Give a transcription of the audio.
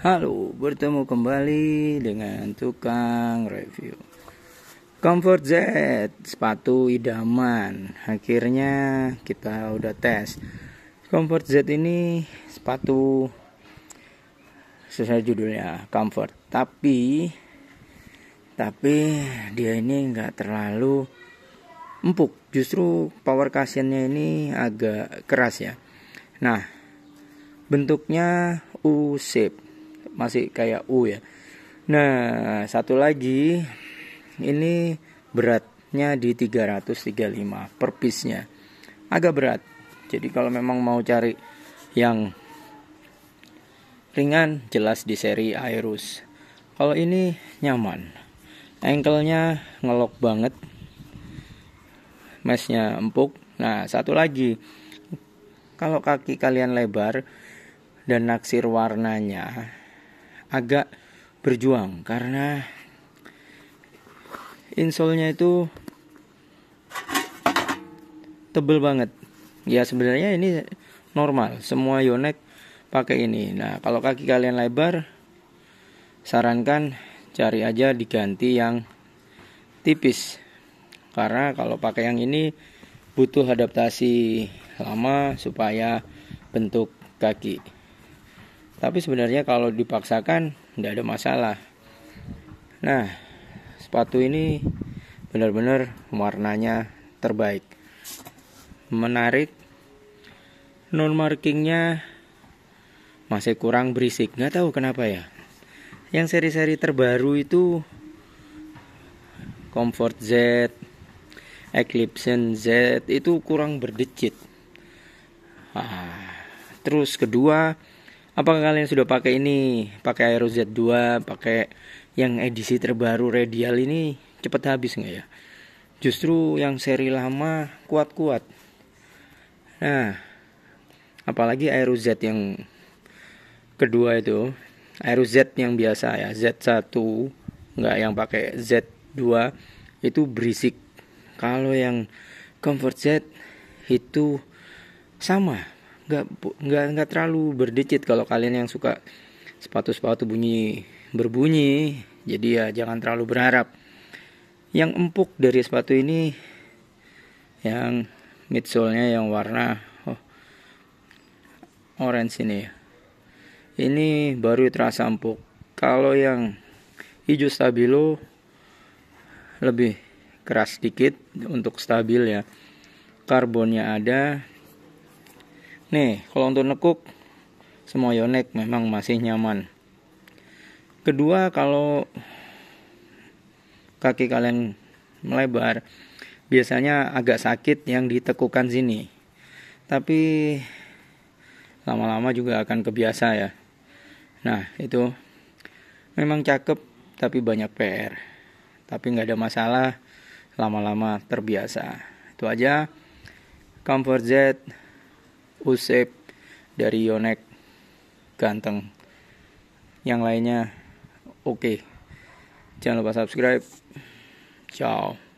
Halo, bertemu kembali dengan tukang review. Comfort Z, sepatu idaman. Akhirnya kita udah tes. Comfort Z ini sepatu sesuai judulnya Comfort, tapi tapi dia ini nggak terlalu empuk. Justru power cushionnya ini agak keras ya. Nah, bentuknya U shape masih kayak U ya. Nah, satu lagi ini beratnya di 335 per piece-nya. Agak berat. Jadi kalau memang mau cari yang ringan jelas di seri Airus. Kalau ini nyaman. nya ngelok banget. Mesh-nya empuk. Nah, satu lagi. Kalau kaki kalian lebar dan naksir warnanya, agak berjuang karena insolnya itu tebel banget. Ya sebenarnya ini normal, semua Yonex pakai ini. Nah, kalau kaki kalian lebar sarankan cari aja diganti yang tipis. Karena kalau pakai yang ini butuh adaptasi lama supaya bentuk kaki tapi sebenarnya kalau dipaksakan tidak ada masalah. Nah, sepatu ini benar-benar warnanya terbaik. Menarik. Non markingnya masih kurang berisik, nggak tahu kenapa ya. Yang seri-seri terbaru itu Comfort Z, Eclipse Z itu kurang berdecit. Ah, terus kedua, apakah kalian sudah pakai ini pakai Aero Z2 pakai yang edisi terbaru radial ini cepat habis nggak ya justru yang seri lama kuat-kuat nah apalagi Aero Z yang kedua itu Aero Z yang biasa ya Z1 nggak yang pakai Z2 itu berisik kalau yang Comfort Z itu sama nggak nggak nggak terlalu berdecit kalau kalian yang suka sepatu-sepatu bunyi berbunyi jadi ya jangan terlalu berharap yang empuk dari sepatu ini yang midsole-nya yang warna oh, orange ini ya. ini baru terasa empuk kalau yang hijau stabilo lebih keras sedikit untuk stabil ya karbonnya ada Nih, kalau untuk nekuk semua yonek memang masih nyaman. Kedua, kalau kaki kalian melebar, biasanya agak sakit yang ditekukan sini. Tapi lama-lama juga akan kebiasa ya. Nah, itu memang cakep tapi banyak PR. Tapi nggak ada masalah, lama-lama terbiasa. Itu aja. Comfort jet. Usep dari Yonek ganteng yang lainnya oke okay. jangan lupa subscribe ciao